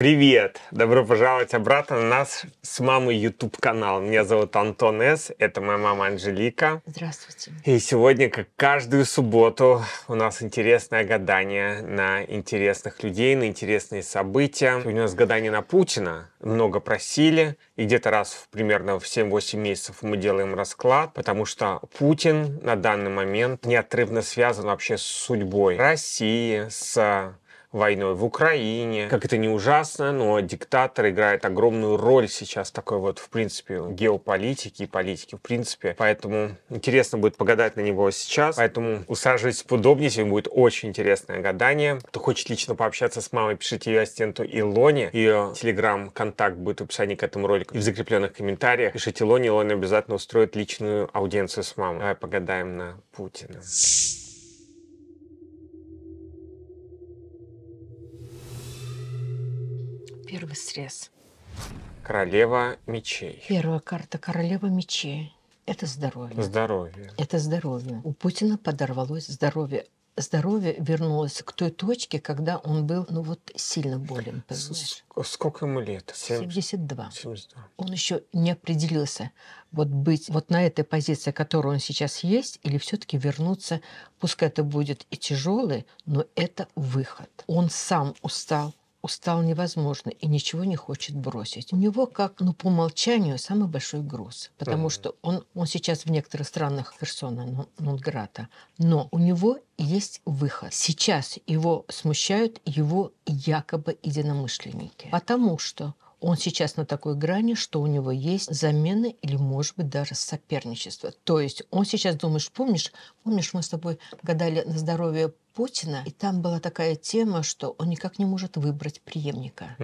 Привет! Добро пожаловать обратно на нас с мамой YouTube канал. Меня зовут Антон С. Это моя мама Анжелика. Здравствуйте. И сегодня, как каждую субботу, у нас интересное гадание на интересных людей, на интересные события. у нас гадание на Путина. Много просили. И где-то раз в, примерно в 7-8 месяцев мы делаем расклад, потому что Путин на данный момент неотрывно связан вообще с судьбой России, с войной в Украине. Как это не ужасно, но диктатор играет огромную роль сейчас такой вот, в принципе, геополитики и политики, в принципе. Поэтому интересно будет погадать на него сейчас. Поэтому усаживайтесь поудобнее, сегодня будет очень интересное гадание. Кто хочет лично пообщаться с мамой, пишите ее ассистенту Илоне. Ее телеграм-контакт будет в описании к этому ролику и в закрепленных комментариях. Пишите Илоне, Илоне обязательно устроит личную аудиенцию с мамой. Давай погадаем на Путина. Первый срез. Королева мечей. Первая карта королева мечей. Это здоровье. Здоровье. Это здоровье. У Путина подорвалось здоровье здоровье вернулось к той точке, когда он был, ну вот, сильно болен, понимаешь? Сколько ему лет? 70... 72. 72. Он еще не определился, вот быть вот на этой позиции, которую он сейчас есть, или все-таки вернуться, пускай это будет и тяжелый, но это выход. Он сам устал, устал невозможно и ничего не хочет бросить. У него как, ну, по умолчанию самый большой груз, потому mm-hmm. что он, он сейчас в некоторых странах Херсона, Нонграта, но у него есть выход. Сейчас его смущают его якобы единомышленники, потому что он сейчас на такой грани, что у него есть замена или, может быть, даже соперничество. То есть он сейчас думаешь, помнишь, помнишь, мы с тобой гадали на здоровье Путина, и там была такая тема, что он никак не может выбрать преемника.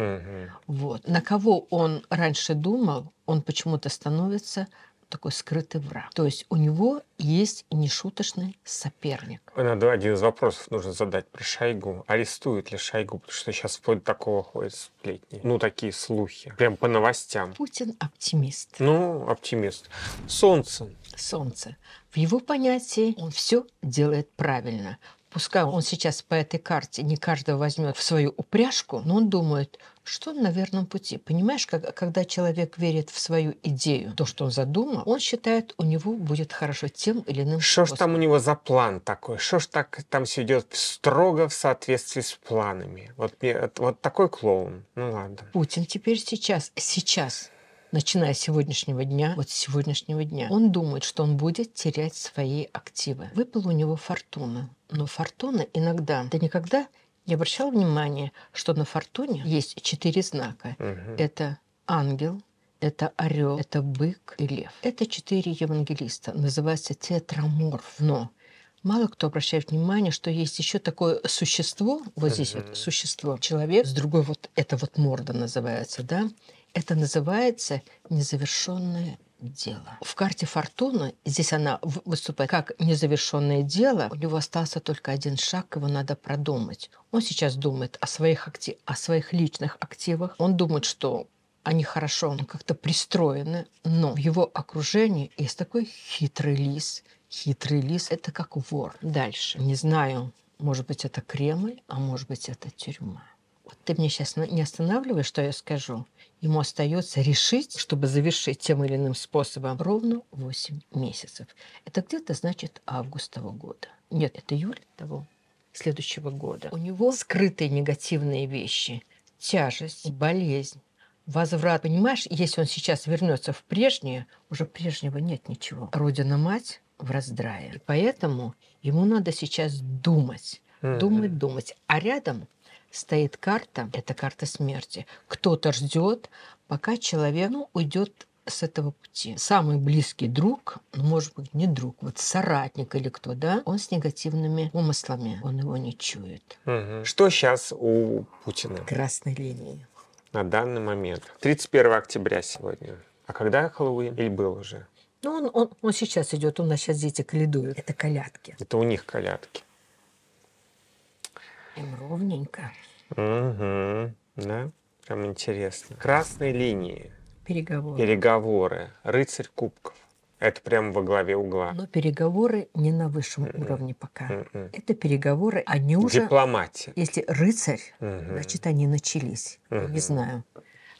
Угу. Вот. На кого он раньше думал, он почему-то становится такой скрытый враг. То есть у него есть нешуточный соперник. Надо один из вопросов нужно задать про Шойгу. Арестуют ли Шойгу? Потому что сейчас вплоть до такого ходят сплетни. Ну, такие слухи. Прям по новостям. Путин оптимист. Ну, оптимист. Солнце. Солнце. В его понятии он все делает правильно. Пускай он сейчас по этой карте не каждого возьмет в свою упряжку, но он думает, что он на верном пути. Понимаешь, как, когда человек верит в свою идею, то, что он задумал, он считает, у него будет хорошо тем или иным Что ж там у него за план такой? Что ж так там все идет строго в соответствии с планами? Вот, мне, вот такой клоун. Ну ладно. Путин теперь сейчас, сейчас начиная с сегодняшнего дня, вот с сегодняшнего дня, он думает, что он будет терять свои активы. Выпала у него фортуна. Но фортуна иногда, да никогда не обращал внимания, что на фортуне есть четыре знака. Угу. Это ангел, это орел, это бык и лев. Это четыре евангелиста. Называется тетраморф. Но мало кто обращает внимание, что есть еще такое существо, вот здесь вот существо, человек, с другой вот это вот морда называется, да, это называется незавершенное дело. В карте фортуны здесь она выступает как незавершенное дело, у него остался только один шаг, его надо продумать. Он сейчас думает о своих, акти, о своих личных активах. Он думает, что они хорошо как-то пристроены, но в его окружении есть такой хитрый лис. Хитрый лис – это как вор. Дальше. Не знаю, может быть, это Кремль, а может быть, это тюрьма. Ты меня сейчас не останавливаешь, что я скажу. Ему остается решить, чтобы завершить тем или иным способом, ровно 8 месяцев. Это где-то, значит, август того года. Нет, это июль того следующего года. У него скрытые негативные вещи. Тяжесть, болезнь, возврат. Понимаешь, если он сейчас вернется в прежнее, уже прежнего нет ничего. Родина-мать в раздрае. И поэтому ему надо сейчас думать, думать, думать. А рядом стоит карта, это карта смерти. Кто-то ждет, пока человек ну, уйдет с этого пути. Самый близкий друг, ну, может быть, не друг, вот соратник или кто, да, он с негативными умыслами, он его не чует. Угу. Что сейчас у Путина? Красной линии. На данный момент. 31 октября сегодня. А когда Хэллоуин? Или был уже? Ну, он, он, он сейчас идет, у нас сейчас дети калядуют. Это колядки. Это у них колядки. Им ровненько. Угу. Да? Прям интересно. Красные линии. Переговоры. Переговоры. Рыцарь кубков. Это прямо во главе угла. Но переговоры не на высшем Mm-mm. М-м. уровне пока. Mm-mm. М-м. Это переговоры они уже. Дипломатия. Если рыцарь, mm-hmm. значит, они начались. Mm-hmm. Не знаю.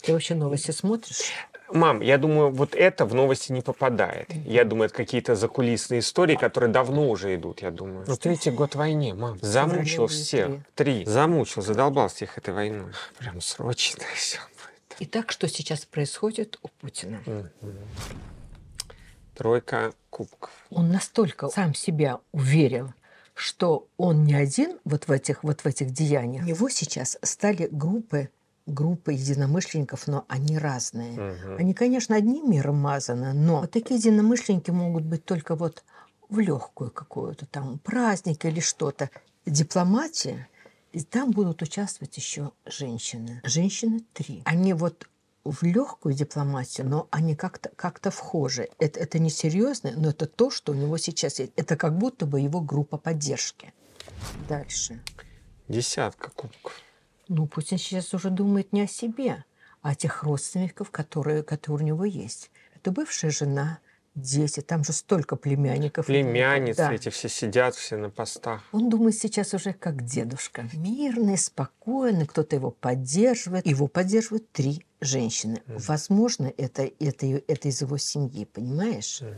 Ты вообще новости смотришь? Мам, я думаю, вот это в новости не попадает. Я думаю, это какие-то закулисные истории, которые давно уже идут, я думаю. Ну, третий год войны, мам. Замучил всех. Три. Замучил, задолбал всех этой войной. Прям срочно все. Итак, что сейчас происходит у Путина? Тройка кубков. Он настолько сам себя уверил, что он не один вот в этих, вот в этих деяниях. У него сейчас стали группы группа единомышленников, но они разные. Угу. Они, конечно, одним миром мазаны, но вот такие единомышленники могут быть только вот в легкую какую-то там праздник или что-то. Дипломатия, и там будут участвовать еще женщины. Женщины три. Они вот в легкую дипломатию, но они как-то как, -то, вхожи. Это, это не серьезно, но это то, что у него сейчас есть. Это как будто бы его группа поддержки. Дальше. Десятка кубков. Ну, Путин сейчас уже думает не о себе, а о тех родственников, которые, которые у него есть. Это бывшая жена, дети, там же столько племянников. Племянницы да. эти все сидят, все на постах. Он думает сейчас уже как дедушка. Мирный, спокойный, кто-то его поддерживает. Его поддерживают три женщины. Mm. Возможно, это, это, это из его семьи, понимаешь? Mm.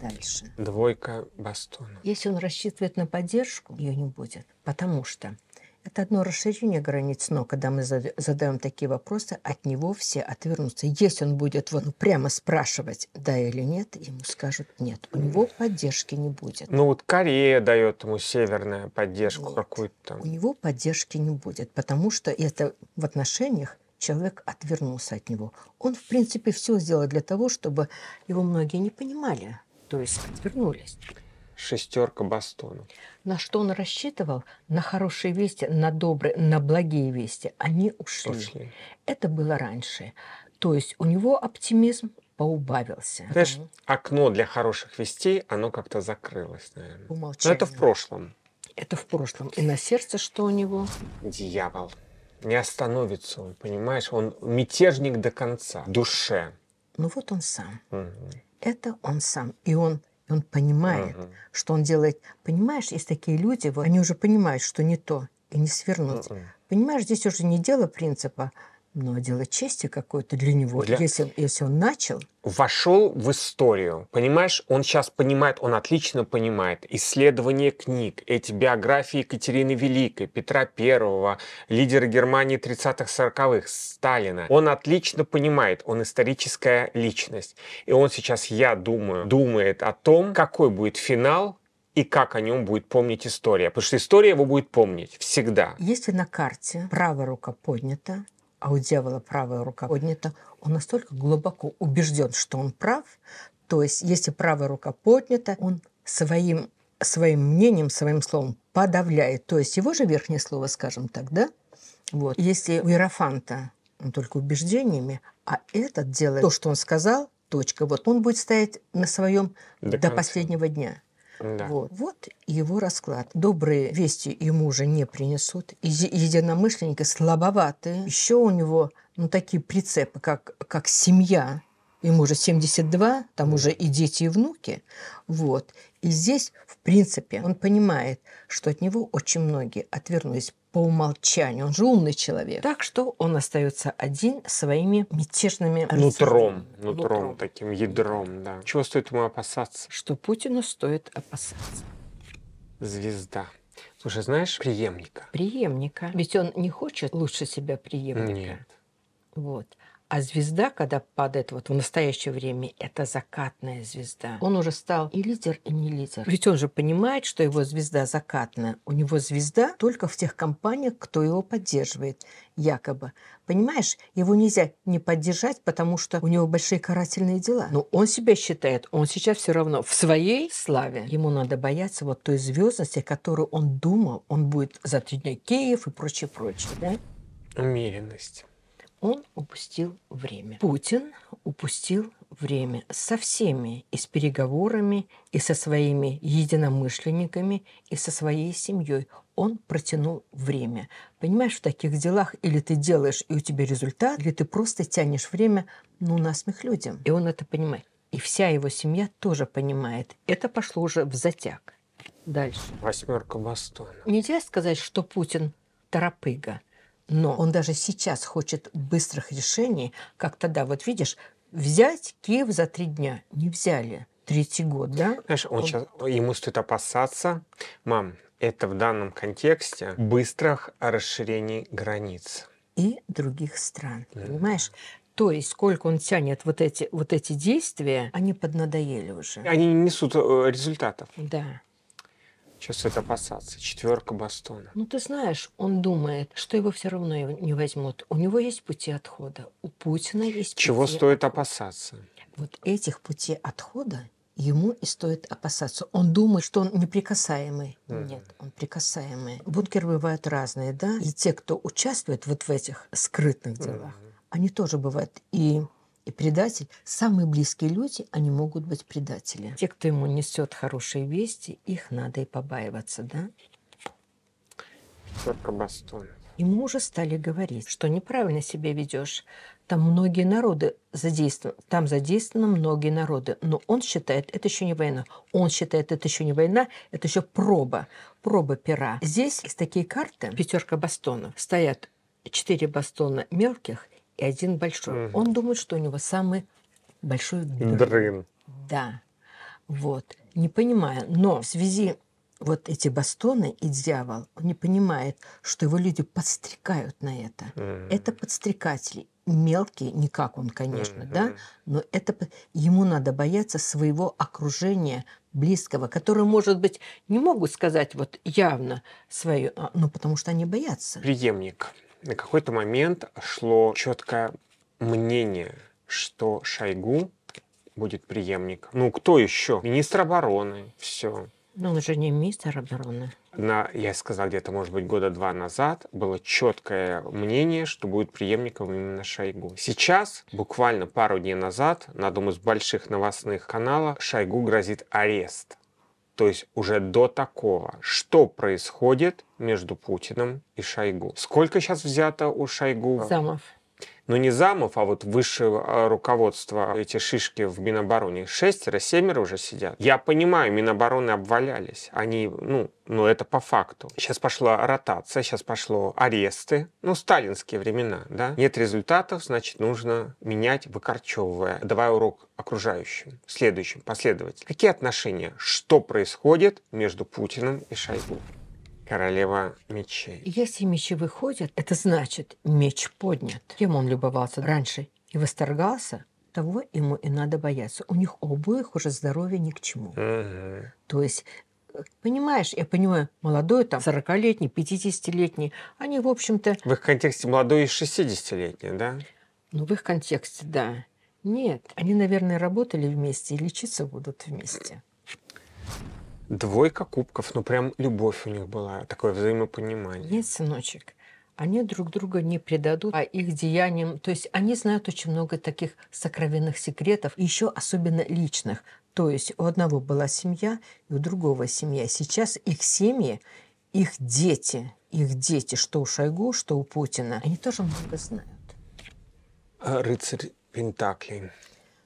Дальше. Двойка бастона. Если он рассчитывает на поддержку, ее не будет. Потому что это одно расширение границ, но когда мы задаем такие вопросы, от него все отвернутся. Если он будет вот прямо спрашивать, да или нет, ему скажут нет. У него поддержки не будет. Ну вот Корея дает ему северная поддержку какую-то там. У него поддержки не будет, потому что это в отношениях человек отвернулся от него. Он, в принципе, все сделал для того, чтобы его многие не понимали, то есть отвернулись шестерка бастонов. На что он рассчитывал? На хорошие вести, на добрые, на благие вести. Они ушли. ушли. Это было раньше. То есть у него оптимизм поубавился. Знаешь, угу. окно для хороших вестей, оно как-то закрылось, наверное. Умолчание. Но это в прошлом. Это в прошлом. И на сердце что у него? Дьявол. Не остановится он, понимаешь? Он мятежник до конца. Душе. Ну вот он сам. Угу. Это он сам. И он он понимает, uh-huh. что он делает. Понимаешь, есть такие люди, вот, они уже понимают, что не то, и не свернуть. Uh-uh. Понимаешь, здесь уже не дело принципа, но ну, а дело чести какое-то для него, для... Если, если он начал. Вошел в историю, понимаешь, он сейчас понимает, он отлично понимает Исследование книг, эти биографии Екатерины Великой, Петра Первого, лидера Германии 30-40-х, Сталина. Он отлично понимает, он историческая личность. И он сейчас, я думаю, думает о том, какой будет финал и как о нем будет помнить история. Потому что история его будет помнить всегда. Если на карте правая рука поднята, а у дьявола правая рука поднята, он настолько глубоко убежден, что он прав, то есть если правая рука поднята, он своим, своим мнением, своим словом подавляет, то есть его же верхнее слово, скажем так, да? Вот. Если у Иерофанта он только убеждениями, а этот делает то, что он сказал, точка. Вот он будет стоять на своем до, до последнего дня. Да. Вот. вот его расклад. Добрые вести ему уже не принесут. Еди- единомышленники слабоватые. Еще у него ну, такие прицепы, как, как семья. Ему уже 72, там уже и дети, и внуки. Вот. И здесь, в принципе, он понимает, что от него очень многие отвернулись по умолчанию. Он же умный человек. Так что он остается один своими мятежными нутром, нутром, нутром, таким ядром, да. Чего стоит ему опасаться? Что Путину стоит опасаться. Звезда. Слушай, знаешь, преемника. Преемника. Ведь он не хочет лучше себя преемника. Нет. Вот. А звезда, когда падает вот в настоящее время, это закатная звезда. Он уже стал и лидер, и не лидер. Ведь он же понимает, что его звезда закатная. У него звезда только в тех компаниях, кто его поддерживает, якобы. Понимаешь, его нельзя не поддержать, потому что у него большие карательные дела. Но ну, он себя считает, он сейчас все равно в своей славе. Ему надо бояться вот той звездности, которую он думал, он будет за три дня Киев и прочее, прочее. Да? Умеренность. Он упустил время. Путин упустил время со всеми, и с переговорами, и со своими единомышленниками, и со своей семьей. Он протянул время. Понимаешь, в таких делах или ты делаешь, и у тебя результат, или ты просто тянешь время, ну, насмех людям. И он это понимает. И вся его семья тоже понимает. Это пошло уже в затяг. Дальше. Восьмерка Бастона. Нельзя сказать, что Путин торопыга но он даже сейчас хочет быстрых решений, как тогда, вот видишь, взять Киев за три дня. Не взяли. Третий год, да? Знаешь, он, он... Сейчас, ему стоит опасаться. Мам, это в данном контексте быстрых расширений границ. И других стран, mm. понимаешь? То есть, сколько он тянет вот эти, вот эти действия, они поднадоели уже. Они несут э, результатов. Да. Сейчас это опасаться. Четверка Бастона. Ну, ты знаешь, он думает, что его все равно не возьмут. У него есть пути отхода. У Путина есть Чего пути стоит опасаться? Вот этих путей отхода ему и стоит опасаться. Он думает, что он неприкасаемый. Mm. Нет, он прикасаемый. Бункеры бывают разные, да? И те, кто участвует вот в этих скрытных делах, mm. они тоже бывают и и предатель, самые близкие люди, они могут быть предатели. Те, кто ему несет хорошие вести, их надо и побаиваться, да? Только бастон. Ему уже стали говорить, что неправильно себя ведешь. Там многие народы задействованы. Там задействованы многие народы. Но он считает, это еще не война. Он считает, это еще не война, это еще проба. Проба пера. Здесь есть такие карты, пятерка бастонов. Стоят четыре бастона мелких и один большой. Угу. Он думает, что у него самый большой дрын. дрын. Да. Вот. Не понимая. Но в связи вот эти бастоны и дьявол, он не понимает, что его люди подстрекают на это. mm Это подстрекатели. Мелкие, не как он, конечно, mm да, но это ему надо бояться своего окружения близкого, которые, может быть, не могут сказать вот явно свое, а, ну, потому что они боятся. Приемник на какой-то момент шло четкое мнение, что Шойгу будет преемник. Ну, кто еще? Министр обороны. Все. Ну, он же не министр обороны. На, я сказал, где-то, может быть, года два назад было четкое мнение, что будет преемником именно Шойгу. Сейчас, буквально пару дней назад, на одном из больших новостных каналов, Шойгу грозит арест то есть уже до такого, что происходит между Путиным и Шойгу. Сколько сейчас взято у Шойгу? Замов. Но ну, не замов, а вот высшее а, руководства эти шишки в Минобороне, шестеро, семеро уже сидят. Я понимаю, Минобороны обвалялись. Они, ну, но это по факту. Сейчас пошла ротация, сейчас пошло аресты. Ну, сталинские времена, да? Нет результатов, значит, нужно менять, выкорчевывая, Давай урок окружающим, следующим, последовательно. Какие отношения? Что происходит между Путиным и Шойгу? королева мечей. Если мечи выходят, это значит, меч поднят. Кем он любовался раньше и восторгался, того ему и надо бояться. У них обоих уже здоровье ни к чему. Угу. То есть э, Понимаешь, я понимаю, молодой, там, 40-летний, 50-летний, они, в общем-то... В их контексте молодой и 60-летний, да? Ну, в их контексте, да. Нет, они, наверное, работали вместе и лечиться будут вместе. Двойка кубков, ну прям любовь у них была, такое взаимопонимание. Нет, сыночек, они друг друга не предадут, а их деяниям, то есть они знают очень много таких сокровенных секретов, еще особенно личных. То есть у одного была семья, и у другого семья. Сейчас их семьи, их дети, их дети, что у Шойгу, что у Путина, они тоже много знают. Рыцарь Пентаклей.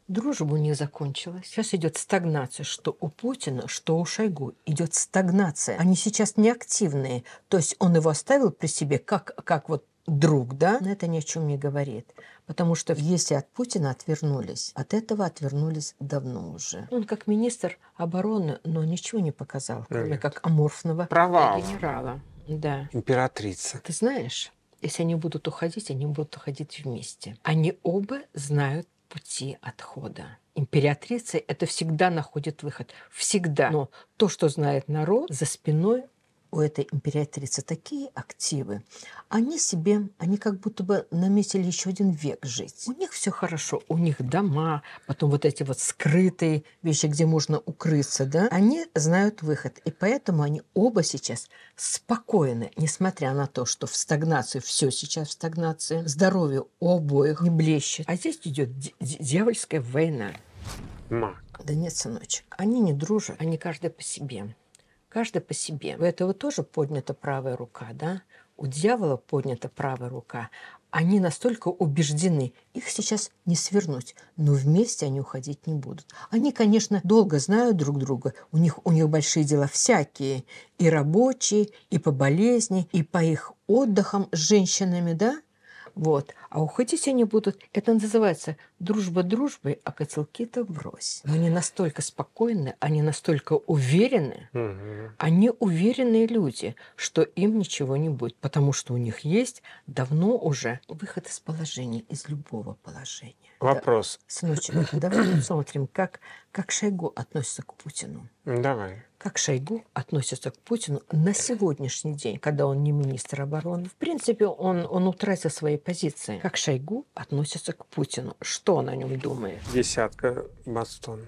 Дружба у нее закончилась. Сейчас идет стагнация, что у Путина, что у Шойгу. Идет стагнация. Они сейчас неактивные. То есть он его оставил при себе как, как вот друг, да? Но это ни о чем не говорит. Потому что если от Путина отвернулись, от этого отвернулись давно уже. Он как министр обороны, но ничего не показал, кроме Нет. как аморфного Провал. генерала. Да. Императрица. Ты знаешь, если они будут уходить, они будут уходить вместе. Они оба знают пути отхода. Императрица это всегда находит выход. Всегда. Но то, что знает народ, за спиной у этой императрицы такие активы, они себе, они как будто бы наметили еще один век жить. У них все хорошо, у них дома, потом вот эти вот скрытые вещи, где можно укрыться, да, они знают выход. И поэтому они оба сейчас спокойны, несмотря на то, что в стагнации, все сейчас в стагнации, здоровье у обоих не блещет. А здесь идет дьявольская война. Мак. Да нет, сыночек, они не дружат, они каждый по себе каждый по себе. У этого тоже поднята правая рука, да? У дьявола поднята правая рука. Они настолько убеждены, их сейчас не свернуть, но вместе они уходить не будут. Они, конечно, долго знают друг друга, у них, у них большие дела всякие, и рабочие, и по болезни, и по их отдыхам с женщинами, да? Вот. А уходить они будут. Это называется дружба дружбой, а котелки-то брось. Но они настолько спокойны, они настолько уверены. Угу. Они уверенные люди, что им ничего не будет. Потому что у них есть давно уже выход из положения, из любого положения. Вопрос. Да. Сыночек, давай посмотрим, как, как Шойгу относится к Путину. Давай как Шойгу относится к Путину на сегодняшний день, когда он не министр обороны. В принципе, он, он утратил свои позиции. Как Шойгу относится к Путину? Что он о нем думает? Десятка мастон.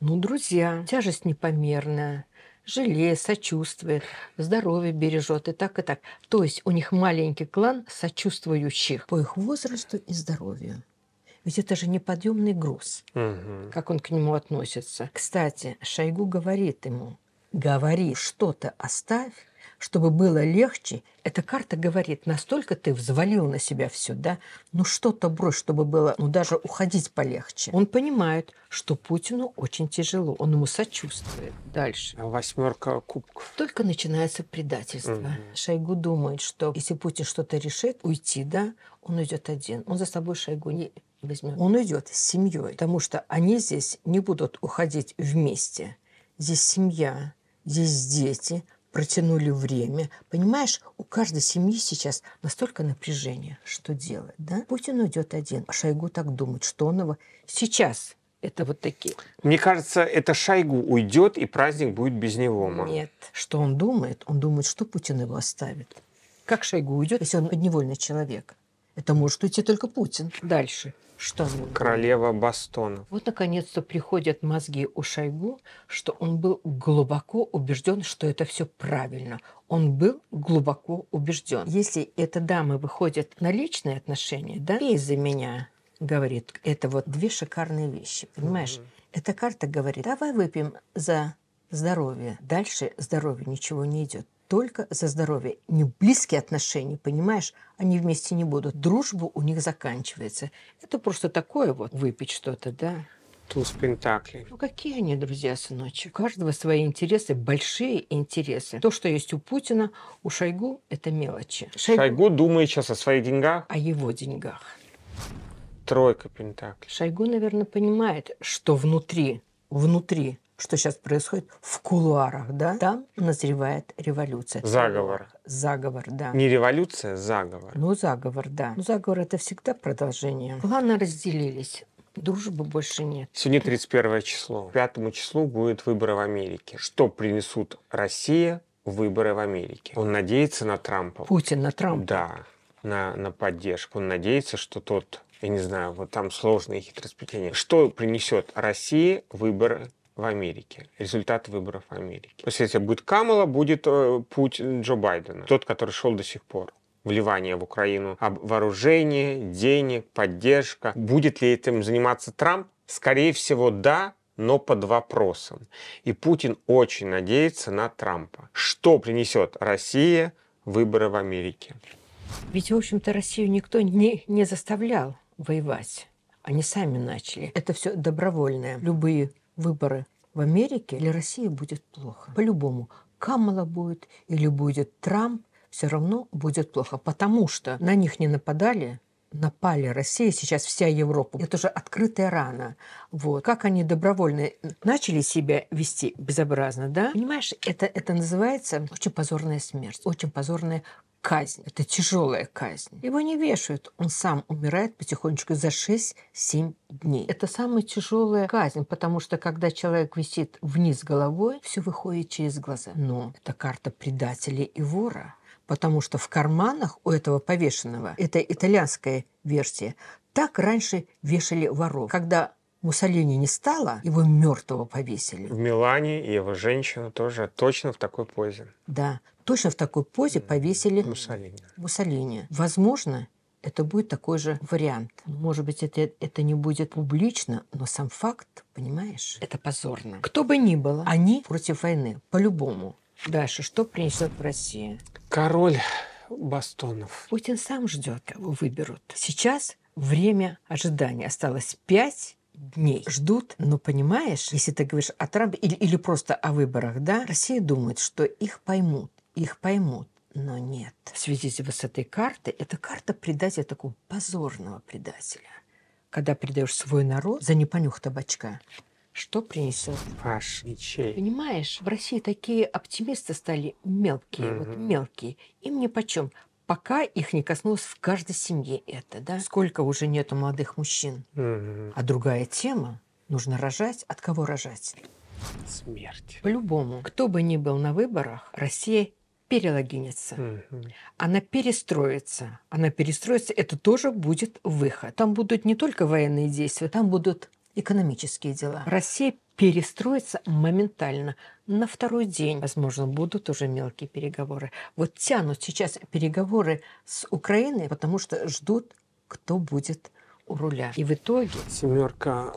Ну, друзья, тяжесть непомерная жалеет, сочувствует, здоровье бережет и так, и так. То есть у них маленький клан сочувствующих по их возрасту и здоровью. Ведь это же неподъемный груз, угу. как он к нему относится. Кстати, Шойгу говорит ему, говори, что-то оставь, чтобы было легче, эта карта говорит, настолько ты взвалил на себя все, да, ну что-то брось, чтобы было, ну даже уходить полегче. Он понимает, что Путину очень тяжело, он ему сочувствует. Дальше. А Восьмерка кубков. Только начинается предательство. Угу. Шойгу думает, что если Путин что-то решит, уйти, да, он уйдет один. Он за собой Шойгу не возьмет. Он уйдет с семьей, потому что они здесь не будут уходить вместе. Здесь семья, здесь дети, протянули время. Понимаешь, у каждой семьи сейчас настолько напряжение, что делать, да? Путин уйдет один, а Шойгу так думает, что он его сейчас это вот такие. Мне кажется, это Шойгу уйдет, и праздник будет без него. Мам. Нет. Что он думает? Он думает, что Путин его оставит. Как Шойгу уйдет, если он подневольный человек? Это может уйти только Путин. Дальше. Что она Королева Бастонов. Вот наконец-то приходят мозги у Шойгу, что он был глубоко убежден, что это все правильно. Он был глубоко убежден. Если эта дама выходит на личные отношения, да, и за меня, говорит, это вот две шикарные вещи, понимаешь? Угу. Эта карта говорит, давай выпьем за здоровье. Дальше здоровье ничего не идет только за здоровье. Не близкие отношения, понимаешь? Они вместе не будут. Дружба у них заканчивается. Это просто такое вот выпить что-то, да? туз Пентакли. Ну какие они, друзья, сыночек? У каждого свои интересы, большие интересы. То, что есть у Путина, у Шойгу, это мелочи. Шойгу, Шойгу думает сейчас о своих деньгах? О его деньгах. Тройка Пентаклей. Шойгу, наверное, понимает, что внутри, внутри что сейчас происходит в кулуарах, да, там назревает революция. Заговор. Заговор, да. Не революция, заговор. Ну, заговор, да. Ну, заговор – это всегда продолжение. Планы разделились. Дружбы больше нет. Сегодня 31 число. К 5 числу будет выборы в Америке. Что принесут Россия, выборы в Америке? Он надеется на Трампа. Путин на Трампа? Да, на, на поддержку. Он надеется, что тот я не знаю, вот там сложные хитросплетения. Что принесет Россия выборы? в Америке, результат выборов в Америке. То есть будет Камала, будет э, путь Джо Байдена, тот, который шел до сих пор вливание в Украину, об вооружении, денег, поддержка. Будет ли этим заниматься Трамп? Скорее всего, да, но под вопросом. И Путин очень надеется на Трампа. Что принесет Россия выборы в Америке? Ведь, в общем-то, Россию никто не, не заставлял воевать. Они сами начали. Это все добровольное. Любые выборы в Америке, для России будет плохо. По-любому. Камала будет или будет Трамп, все равно будет плохо, потому что на них не нападали, напали Россия, сейчас вся Европа. Это же открытая рана. Вот. Как они добровольно начали себя вести безобразно, да? Понимаешь, это, это называется очень позорная смерть, очень позорная казнь. Это тяжелая казнь. Его не вешают. Он сам умирает потихонечку за 6-7 дней. Это самая тяжелая казнь, потому что когда человек висит вниз головой, все выходит через глаза. Но это карта предателя и вора потому что в карманах у этого повешенного, это итальянская версия, так раньше вешали воров. Когда Муссолини не стало, его мертвого повесили. В Милане и его женщину тоже точно в такой позе. Да, Точно в такой позе повесили Муссолини. Муссолини. Возможно, это будет такой же вариант. Может быть, это, это не будет публично, но сам факт, понимаешь, это позорно. Кто бы ни было, они против войны, по-любому. Дальше, что принесет в России? Король Бастонов. Путин сам ждет, кого выберут. Сейчас время ожидания. Осталось пять дней. Ждут, но понимаешь, если ты говоришь о Трампе или, или просто о выборах, да, Россия думает, что их поймут их поймут. Но нет. В связи с высотой карты, это карта предателя такого позорного предателя. Когда предаешь свой народ за непонюх табачка, что принесет ваш ячей. Понимаешь, в России такие оптимисты стали мелкие, угу. вот мелкие. Им ни почем. Пока их не коснулось в каждой семье это, да? Сколько уже нету молодых мужчин. Угу. А другая тема. Нужно рожать. От кого рожать? Смерть. По-любому. Кто бы ни был на выборах, Россия перелогинится, mm-hmm. она перестроится. Она перестроится, это тоже будет выход. Там будут не только военные действия, там будут экономические дела. Россия перестроится моментально. На второй день, возможно, будут уже мелкие переговоры. Вот тянут сейчас переговоры с Украиной, потому что ждут, кто будет у руля. И в итоге... Семерка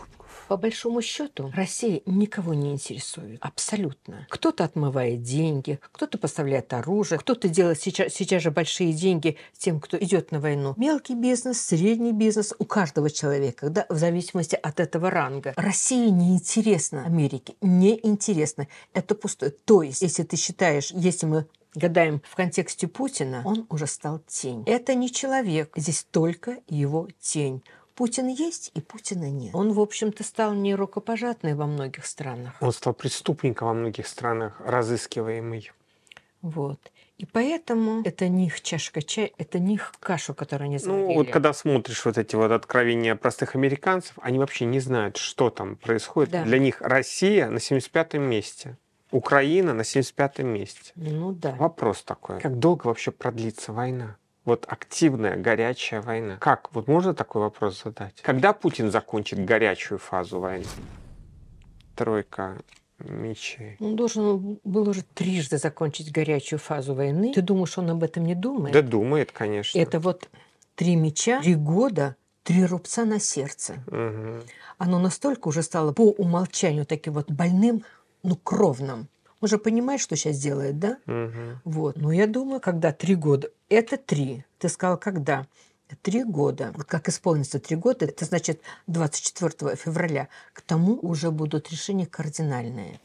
по большому счету, Россия никого не интересует. Абсолютно. Кто-то отмывает деньги, кто-то поставляет оружие, кто-то делает сейчас, сейчас же большие деньги тем, кто идет на войну. Мелкий бизнес, средний бизнес у каждого человека, да, в зависимости от этого ранга. Россия неинтересна Америке, не неинтересна. Это пустое. То есть, если ты считаешь, если мы гадаем в контексте Путина, он уже стал тень. Это не человек, здесь только его тень. Путин есть и Путина нет. Он, в общем-то, стал не рукопожатный во многих странах. Он стал преступником во многих странах, разыскиваемый. Вот. И поэтому это не их чашка чая, это не их кашу, которую они ну, заварили. Ну, вот когда смотришь вот эти вот откровения простых американцев, они вообще не знают, что там происходит. Да. Для них Россия на 75-м месте. Украина на 75-м месте. Ну да. Вопрос такой. Как долго вообще продлится война? Вот активная, горячая война. Как? Вот можно такой вопрос задать? Когда Путин закончит горячую фазу войны? Тройка мечей. Он должен был уже трижды закончить горячую фазу войны. Ты думаешь, он об этом не думает? Да думает, конечно. Это вот три меча, три года, три рубца на сердце. Угу. Оно настолько уже стало по умолчанию таким вот больным, ну, кровным. Он же понимает, что сейчас делает, да? Угу. Вот. Но я думаю, когда три года... Это три. Ты сказал, когда? Три года. Вот как исполнится три года, это значит 24 февраля. К тому уже будут решения кардинальные.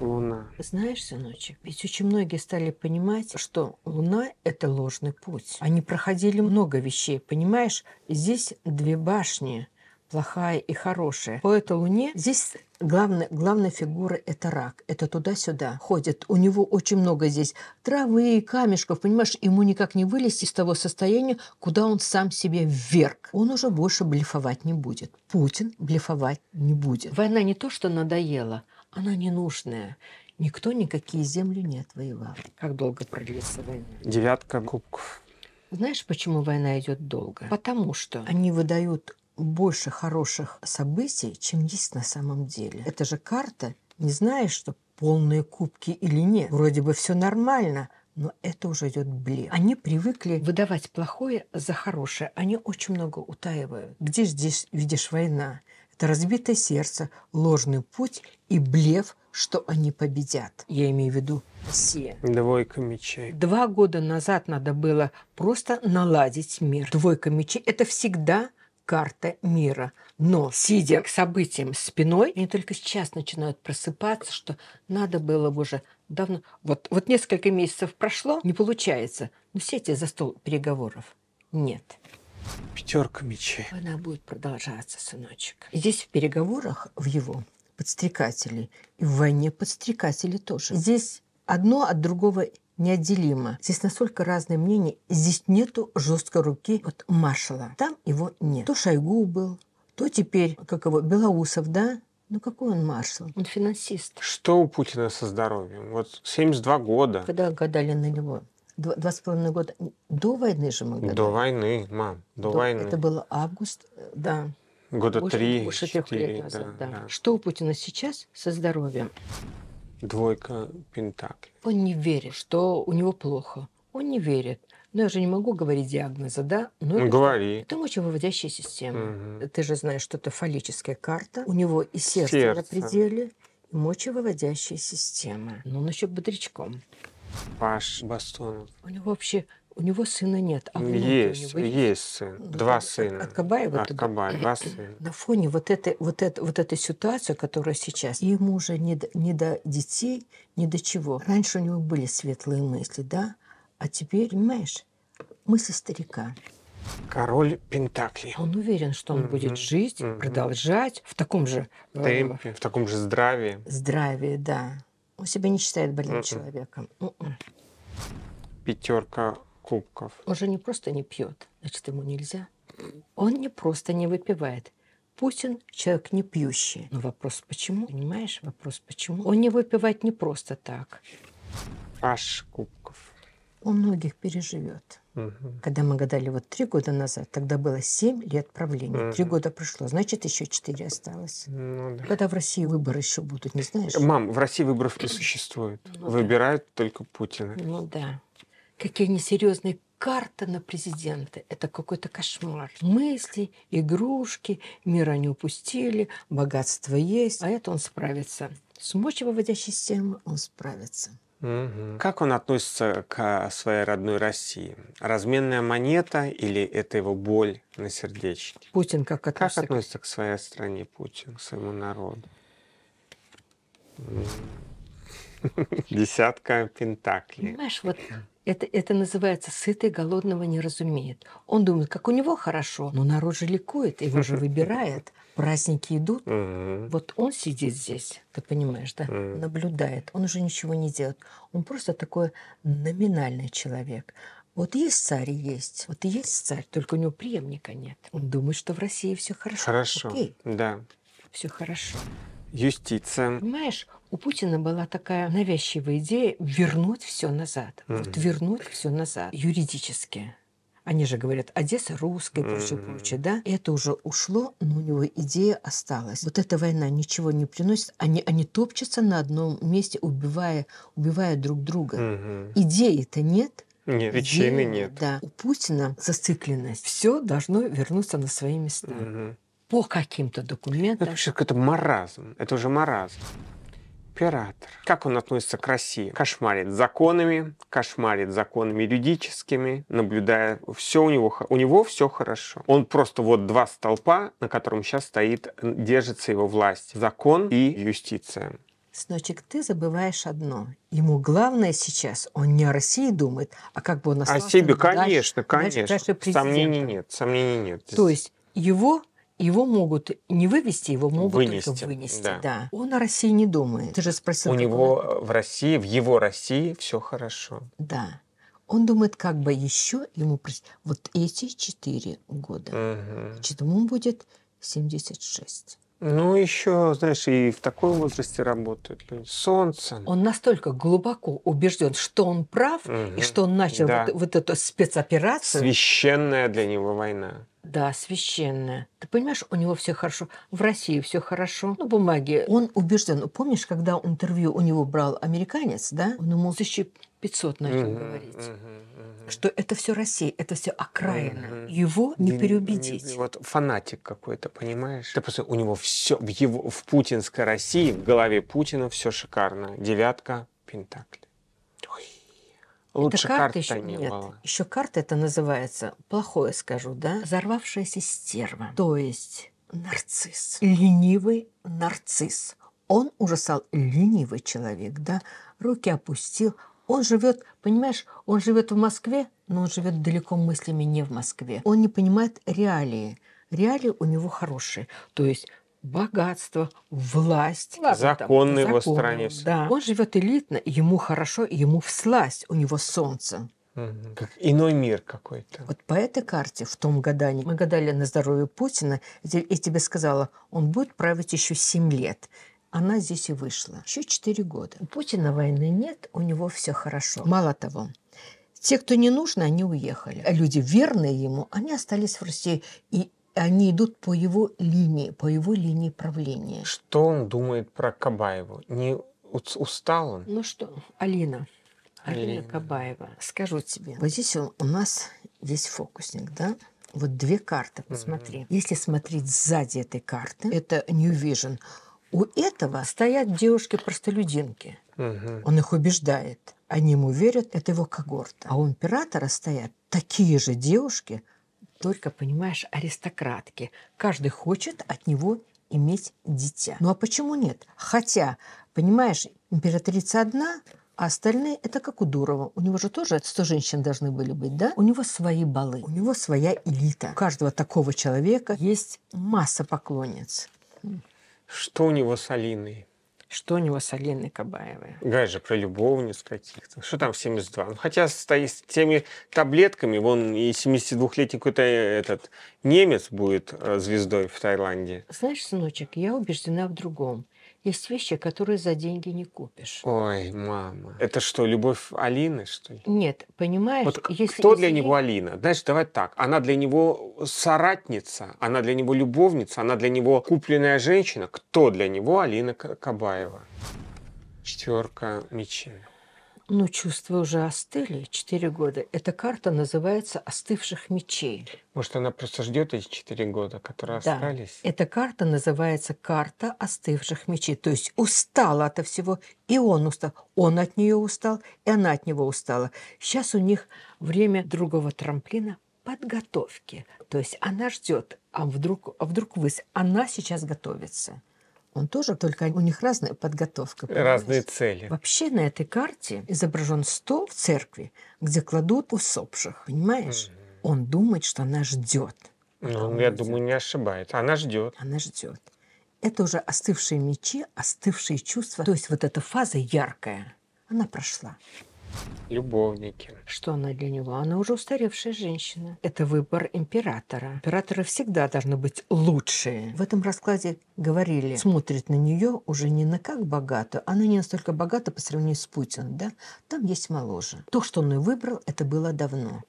Луна. Знаешь, сыночек, ведь очень многие стали понимать, что Луна – это ложный путь. Они проходили много вещей, понимаешь? Здесь две башни – плохая и хорошая. По этой Луне здесь главная, главная фигура – это рак. Это туда-сюда ходит. У него очень много здесь травы, и камешков, понимаешь? Ему никак не вылезти из того состояния, куда он сам себе вверх. Он уже больше блефовать не будет. Путин блефовать не будет. Война не то, что надоела, она ненужная. Никто никакие земли не отвоевал. Как долго продлится война? Девятка кубков. Знаешь, почему война идет долго? Потому что они выдают больше хороших событий, чем есть на самом деле. Это же карта, не знаешь, что полные кубки или нет. Вроде бы все нормально, но это уже идет блеф. Они привыкли выдавать плохое за хорошее. Они очень много утаивают. Где здесь видишь война? Это разбитое сердце, ложный путь и блеф, что они победят. Я имею в виду все. Двойка мечей. Два года назад надо было просто наладить мир. Двойка мечей – это всегда – карта мира. Но, сидя к событиям спиной, они только сейчас начинают просыпаться, что надо было бы уже давно... Вот, вот несколько месяцев прошло, не получается. Ну, сядьте за стол переговоров. Нет. Пятерка мечей. Она будет продолжаться, сыночек. и Здесь в переговорах, в его подстрекателей, и в войне подстрекатели тоже. Здесь одно от другого неотделимо. Здесь настолько разные мнения. Здесь нету жесткой руки вот маршала. Там его нет. То Шойгу был, то теперь, как его, Белоусов, да? Ну какой он маршал? Он финансист. Что у Путина со здоровьем? Вот 72 года. Когда гадали на него? Два, два с половиной года. До войны же мы гадали. До войны, мам, до, до войны. Это был август, да. Года три, четыре. Да, да. да. Что у Путина сейчас со здоровьем? Двойка Пентаклей. Он не верит, что у него плохо. Он не верит. Но я же не могу говорить диагноза, да? Но ну, ну Говори. Это мочевыводящая система. Угу. Ты же знаешь, что это фаллическая карта. У него и сердце, сердце. на пределе, и мочевыводящая система. Но он еще бодрячком. Паш Бастонов. У него вообще у него сына нет. А есть, у него есть, есть сын. Ну, два сына. От Кабаева? От Кабаева, два сына. На фоне вот этой, вот, этой, вот этой ситуации, которая сейчас, ему уже не до, не до детей, не до чего. Раньше у него были светлые мысли, да? А теперь, понимаешь, мысли старика. Король Пентакли. Он уверен, что он угу. будет жить, угу. продолжать в таком же... Э, Темпе, в таком же здравии. Здравии, да. Он себя не считает больным угу. человеком. У-у. М-м. Пятерка кубков. Он же не просто не пьет, значит, ему нельзя. Он не просто не выпивает. Путин человек не пьющий. Но вопрос почему? Понимаешь, вопрос почему? Он не выпивает не просто так. Аж кубков. Он многих переживет. Угу. Когда мы гадали вот три года назад, тогда было семь лет правления. Угу. Три года прошло, значит, еще четыре осталось. Ну, да. Когда в России выборы еще будут, не знаешь? Мам, в России выборов не существует. Ну, Выбирают да. только Путина. Ну да какие они серьезные карта на президента – это какой-то кошмар. Мысли, игрушки, мир они упустили, богатство есть, а это он справится. С мочевыводящей системой он справится. Угу. Как он относится к а, своей родной России? Разменная монета или это его боль на сердечке? Путин как относится? Как относится к своей стране Путин, к своему народу? Десятка пентаклей. Понимаешь, вот это, это называется «сытый голодного не разумеет». Он думает, как у него хорошо, но народ же ликует, его же выбирает. Праздники идут. Вот он сидит здесь, ты понимаешь, да? Наблюдает. Он уже ничего не делает. Он просто такой номинальный человек. Вот есть царь, есть. Вот есть царь, только у него преемника нет. Он думает, что в России все хорошо. Хорошо, Окей. да. Все хорошо юстиция. Понимаешь, у Путина была такая навязчивая идея вернуть все назад. Mm-hmm. Вот вернуть все назад юридически. Они же говорят, Одесса русская, mm-hmm. прочее, да? Это уже ушло, но у него идея осталась. Вот эта война ничего не приносит. Они, они топчутся на одном месте, убивая, убивая друг друга. Mm-hmm. Идеи-то нет. Нет, причины нет. Да. У Путина зацикленность. Все должно вернуться на свои места. Mm-hmm. По каким-то документам. Это вообще какой-то маразм. Это уже маразм император. Как он относится к России? Кошмарит законами, кошмарит законами юридическими, наблюдая все у него, у него все хорошо. Он просто вот два столпа, на котором сейчас стоит, держится его власть. Закон и юстиция. Сночек, ты забываешь одно. Ему главное сейчас, он не о России думает, а как бы он остался... О себе, дальше, конечно, дальше, конечно. Дальше Сомнений нет, сомнений нет. То есть его его могут не вывести, его могут вынести. только вынести. Да. да. Он о России не думает. Ты же спросил. У него в России, в его России все хорошо. Да. Он думает, как бы еще ему вот эти четыре года. Угу. Значит, ему будет 76. Ну, еще, знаешь, и в таком возрасте работают люди. Ну, солнце. Он настолько глубоко убежден, что он прав, угу. и что он начал да. вот, вот эту спецоперацию. Священная для него война. Да, священная. Ты понимаешь, у него все хорошо. В России все хорошо. Ну, бумаги. Он убежден. Ну, помнишь, когда интервью у него брал американец, да? Он ему 1500 начал uh-huh, говорить. Uh-huh, uh-huh. Что это все Россия, это все окраина. Uh-huh. Его не, переубедить. вот фанатик какой-то, понимаешь? Это просто у него все в его в путинской России, в голове Путина все шикарно. Девятка, Пентакль. Лучше это карта, еще не нет. было. Еще карта это называется, плохое скажу, да, взорвавшаяся стерва. То есть нарцисс. Ленивый нарцисс. Он ужасал ленивый человек, да, руки опустил. Он живет, понимаешь, он живет в Москве, но он живет далеко мыслями не в Москве. Он не понимает реалии. Реалии у него хорошие. То есть богатство, власть. Ладно, законный там, его стране. Да. Он живет элитно, ему хорошо, ему всласть, у него солнце. Угу. Как иной мир какой-то. Вот по этой карте в том гадании мы гадали на здоровье Путина, и тебе сказала, он будет править еще 7 лет она здесь и вышла. Еще четыре года. У Путина войны нет, у него все хорошо. Мало того, те, кто не нужно, они уехали. А люди верные ему, они остались в России. И они идут по его линии, по его линии правления. Что он думает про Кабаеву? Не устал он? Ну что, Алина, Алина, Алина Кабаева, скажу тебе. Вот здесь у нас есть фокусник, да? Вот две карты, посмотри. Mm-hmm. Если смотреть сзади этой карты, это New Vision. У этого стоят девушки-простолюдинки. Угу. Он их убеждает. Они ему верят, это его когорта. А у императора стоят такие же девушки, только, понимаешь, аристократки. Каждый хочет от него иметь дитя. Ну а почему нет? Хотя, понимаешь, императрица одна, а остальные – это как у Дурова. У него же тоже 100 женщин должны были быть, да? У него свои балы, у него своя элита. У каждого такого человека есть масса поклонниц. Что у него с Алиной? что у него с Алиной Кабаевой. Гай же про любовниц каких-то. Что там в 72? Ну, хотя с, с теми таблетками, вон и 72-летний какой-то э, этот немец будет э, звездой в Таиланде. Знаешь, сыночек, я убеждена в другом. Есть вещи, которые за деньги не купишь. Ой, мама. Это что, любовь Алины, что ли? Нет, понимаешь... Вот если, кто для если... него Алина? Знаешь, давай так. Она для него соратница, она для него любовница, она для него купленная женщина. Кто для него Алина Кабаева? Четверка мечей. Ну чувства уже остыли. Четыре года. Эта карта называется «Остывших мечей». Может, она просто ждет эти четыре года, которые да. остались? Эта карта называется «Карта остывших мечей». То есть устала от всего, и он устал. Он от нее устал, и она от него устала. Сейчас у них время другого трамплина подготовки. То есть она ждет, а вдруг, а вдруг вы... Она сейчас готовится. Он тоже, только у них разная подготовка. Понимаешь? Разные цели. Вообще на этой карте изображен стол в церкви, где кладут усопших, понимаешь? Mm-hmm. Он думает, что она ждет. Ну, я ждёт. думаю, не ошибается. Она ждет. Она ждет. Это уже остывшие мечи, остывшие чувства. То есть вот эта фаза яркая, она прошла любовники. Что она для него? Она уже устаревшая женщина. Это выбор императора. Императоры всегда должны быть лучшие. В этом раскладе говорили, смотрит на нее уже не на как богатую. Она а не настолько богата по сравнению с Путиным, да? Там есть моложе. То, что он и выбрал, это было давно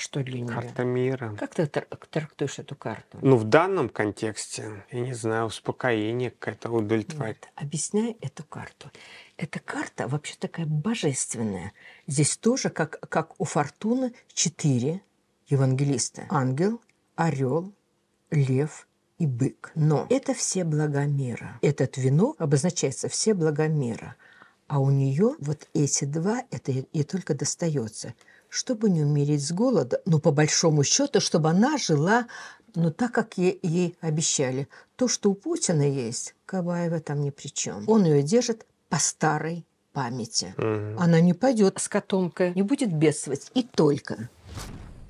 что для нее? Карта мира. Как ты трак трактуешь эту карту? Ну, в данном контексте, я не знаю, успокоение, какая-то удовлетворение. Вот, объясняй эту карту. Эта карта вообще такая божественная. Здесь тоже, как, как у Фортуны, четыре евангелиста. Ангел, орел, лев – и бык. Но это все блага мира. Этот венок обозначается все блага мира. А у нее вот эти два, это ей только достается – чтобы не умереть с голода, но по большому счету, чтобы она жила, но ну, так, как ей, ей обещали. То, что у Путина есть, Кабаева там ни при чем. Он ее держит по старой памяти. Угу. Она не пойдет с котомкой, не будет бедствовать. И только.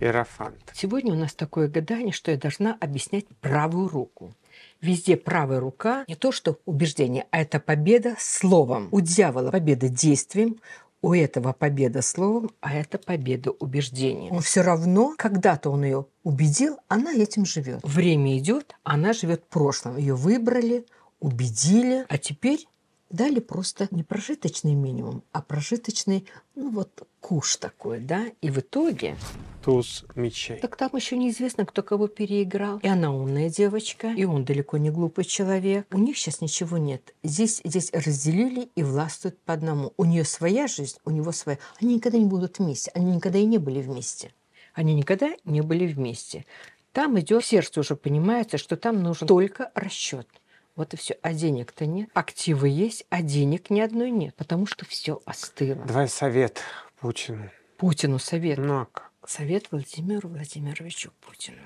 Иерофант. Сегодня у нас такое гадание, что я должна объяснять правую руку. Везде правая рука не то что убеждение, а это победа словом. У дьявола победа действием, у этого победа словом, а это победа убеждением. Он все равно, когда-то он ее убедил, она этим живет. Время идет, она живет прошлым. Ее выбрали, убедили, а теперь дали просто не прожиточный минимум, а прожиточный, ну вот, куш такой, да, и в итоге туз мечей. Так там еще неизвестно, кто кого переиграл. И она умная девочка, и он далеко не глупый человек. У них сейчас ничего нет. Здесь, здесь разделили и властвуют по одному. У нее своя жизнь, у него своя. Они никогда не будут вместе. Они никогда и не были вместе. Они никогда не были вместе. Там идет, сердце уже понимается, что там нужен только расчет. Вот и все. А денег-то нет. Активы есть, а денег ни одной нет. Потому что все остыло. Давай совет Путину. Путину совет. Ну, а как? совет Владимиру Владимировичу Путину.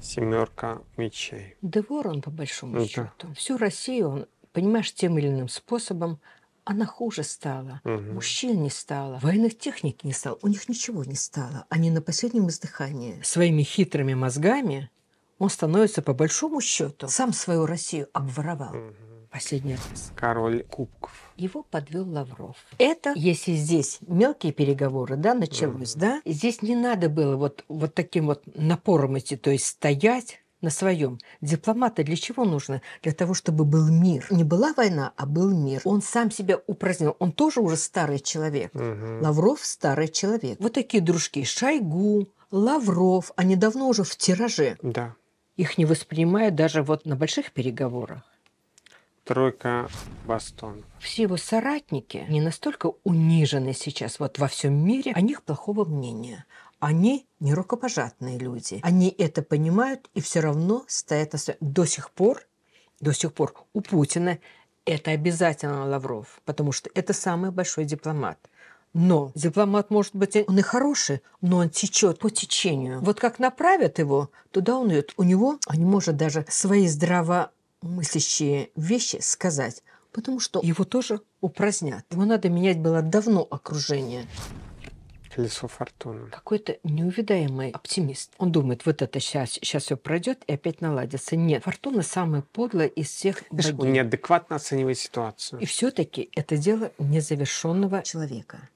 Семерка мечей. Да он по большому да. счету. Всю Россию он, понимаешь, тем или иным способом она хуже стала. Угу. Мужчин не стало, военных техник не стало, у них ничего не стало. Они на последнем издыхании. Своими хитрыми мозгами он становится, по большому счету, сам свою Россию обворовал. Угу последний раз. Король кубков. Его подвел Лавров. Это, если здесь мелкие переговоры, да, началось, mm-hmm. да, здесь не надо было вот, вот таким вот напором идти, то есть стоять, на своем. Дипломаты для чего нужны? Для того, чтобы был мир. Не была война, а был мир. Он сам себя упразднил. Он тоже уже старый человек. Угу. Лавров старый человек. Вот такие дружки. Шойгу, Лавров. Они давно уже в тираже. Да. Их не воспринимают даже вот на больших переговорах тройка Бастон. Все его соратники не настолько унижены сейчас вот во всем мире, о них плохого мнения. Они не рукопожатные люди. Они это понимают и все равно стоят До сих пор, до сих пор у Путина это обязательно Лавров, потому что это самый большой дипломат. Но дипломат, может быть, он и хороший, но он течет по течению. Вот как направят его, туда он идет. У него, он не может даже свои здраво мыслящие вещи сказать, потому что его тоже упразднят. Ему надо менять было давно окружение. Колесо фортуны. Какой-то неувидаемый оптимист. Он думает, вот это сейчас, сейчас все пройдет и опять наладится. Нет, фортуна самая подлая из всех богинь. Ты неадекватно оценивает ситуацию. И все-таки это дело незавершенного человека.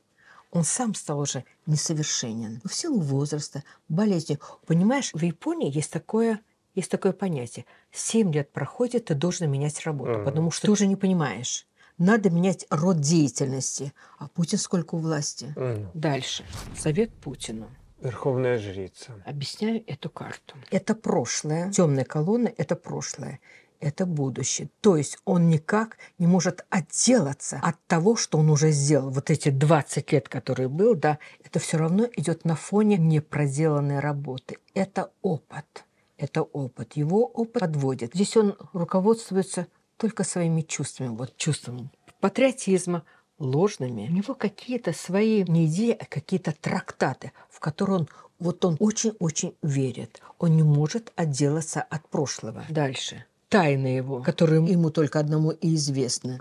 Он сам стал уже несовершенен. В силу возраста, болезни. Понимаешь, в Японии есть такое, есть такое понятие – 7 лет проходит, ты должен менять работу, mm-hmm. потому что ты уже не понимаешь. Надо менять род деятельности. А Путин сколько у власти? Mm-hmm. Дальше. Совет Путину. Верховная жрица. Объясняю эту карту. Это прошлое. Темная колонна – это прошлое. Это будущее. То есть он никак не может отделаться от того, что он уже сделал. Вот эти 20 лет, которые был, да, это все равно идет на фоне непроделанной работы. Это опыт это опыт. Его опыт подводит. Здесь он руководствуется только своими чувствами, вот чувством патриотизма, ложными. У него какие-то свои не идеи, а какие-то трактаты, в которые он вот он очень-очень верит. Он не может отделаться от прошлого. Дальше. Тайны его, которые ему только одному и известны.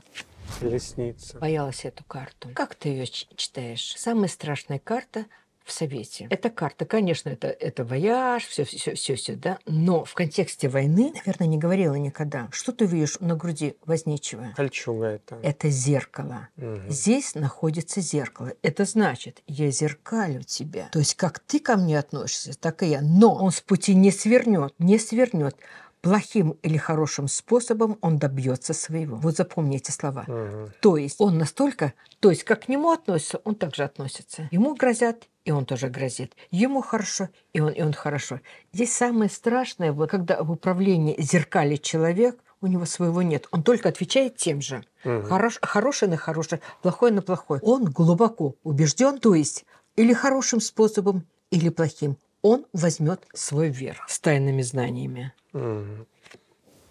Лесница. Боялась эту карту. Как ты ее читаешь? Самая страшная карта – в Совете. Это карта, конечно, это, это вояж, все, все, все, все, да. Но в контексте войны, наверное, не говорила никогда, что ты видишь на груди возничего? Кольчуга это. Это зеркало. Угу. Здесь находится зеркало. Это значит, я зеркалю тебя. То есть, как ты ко мне относишься, так и я. Но он с пути не свернет, не свернет плохим или хорошим способом он добьется своего. Вот запомни эти слова. Угу. То есть он настолько, то есть как к нему относится, он также относится. Ему грозят и он тоже грозит. Ему хорошо, и он, и он хорошо. Здесь самое страшное, вот, когда в управлении зеркалит человек, у него своего нет. Он только отвечает тем же. Угу. Хорош, хороший на хороший, плохой на плохой. Он глубоко убежден, то есть или хорошим способом, или плохим. Он возьмет свой верх с тайными знаниями. Угу.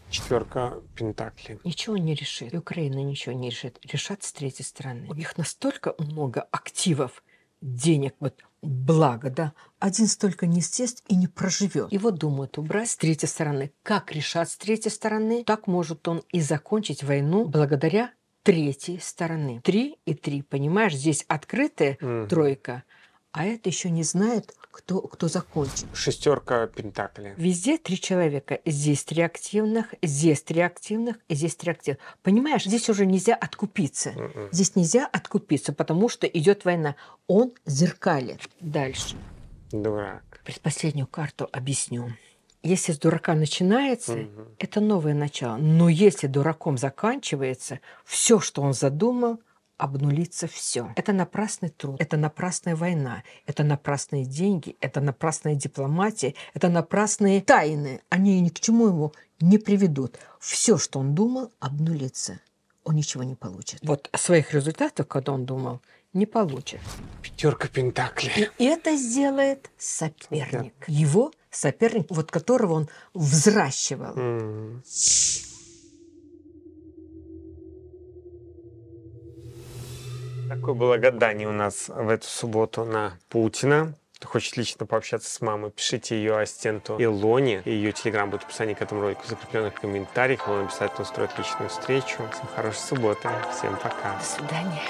Четверка Пентакли. Ничего не решит. И Украина ничего не решит. Решат с третьей стороны. У них настолько много активов, денег, вот благо, да, один столько не съест и не проживет. Его думают убрать с третьей стороны. Как решат с третьей стороны, так может он и закончить войну благодаря третьей стороны. Три и три, понимаешь, здесь открытая mm. тройка – а это еще не знает, кто, кто закончит. Шестерка пентаклей. Везде три человека. Здесь три активных, здесь три активных, здесь три активных. Понимаешь, здесь уже нельзя откупиться. Mm-mm. М-м. Здесь нельзя откупиться, потому что идет война. Он зеркалит. Дальше. Дурак. Предпоследнюю карту объясню. Если с дурака начинается, угу. это новое начало. Но если дураком заканчивается, все, что он задумал, обнулиться все. Это напрасный труд, это напрасная война, это напрасные деньги, это напрасная дипломатия, это напрасные тайны. Они ни к чему его не приведут. Все, что он думал, обнулится. Он ничего не получит. Вот своих результатов, когда он думал, не получит. Пятерка пентаклей. И это сделает соперник. Да. Его соперник, вот которого он взращивал. Mm. Такое было гадание у нас в эту субботу на Путина. Кто хочет лично пообщаться с мамой, пишите ее ассистенту Илоне. Ее телеграм будет в описании к этому ролику, в закрепленных комментариях. Илона обязательно устроит личную встречу. Всем хорошей субботы. Всем пока. До свидания.